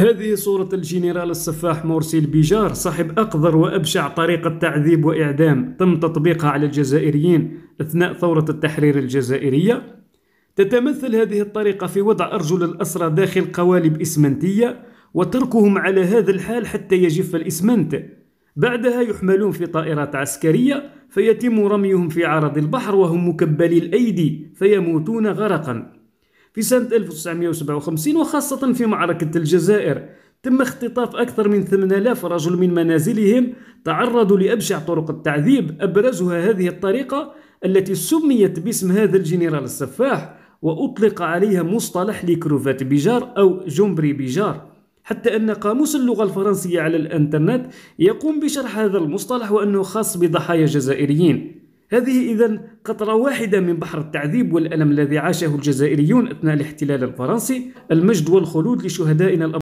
هذه صورة الجنرال السفاح مرسي البيجار صاحب أقذر وأبشع طريقة تعذيب وإعدام تم تطبيقها على الجزائريين أثناء ثورة التحرير الجزائرية تتمثل هذه الطريقة في وضع أرجل الأسرى داخل قوالب إسمنتية وتركهم على هذا الحال حتى يجف الإسمنت بعدها يحملون في طائرات عسكرية فيتم رميهم في عرض البحر وهم مكبلي الأيدي فيموتون غرقاً في سنة 1957 وخاصة في معركة الجزائر تم اختطاف أكثر من 8000 رجل من منازلهم تعرضوا لأبشع طرق التعذيب أبرزها هذه الطريقة التي سميت باسم هذا الجنرال السفاح وأطلق عليها مصطلح لكروفات بيجار أو جمبري بيجار حتى أن قاموس اللغة الفرنسية على الإنترنت يقوم بشرح هذا المصطلح وأنه خاص بضحايا جزائريين هذه إذا قطرة واحدة من بحر التعذيب والألم الذي عاشه الجزائريون أثناء الاحتلال الفرنسي المجد والخلود لشهدائنا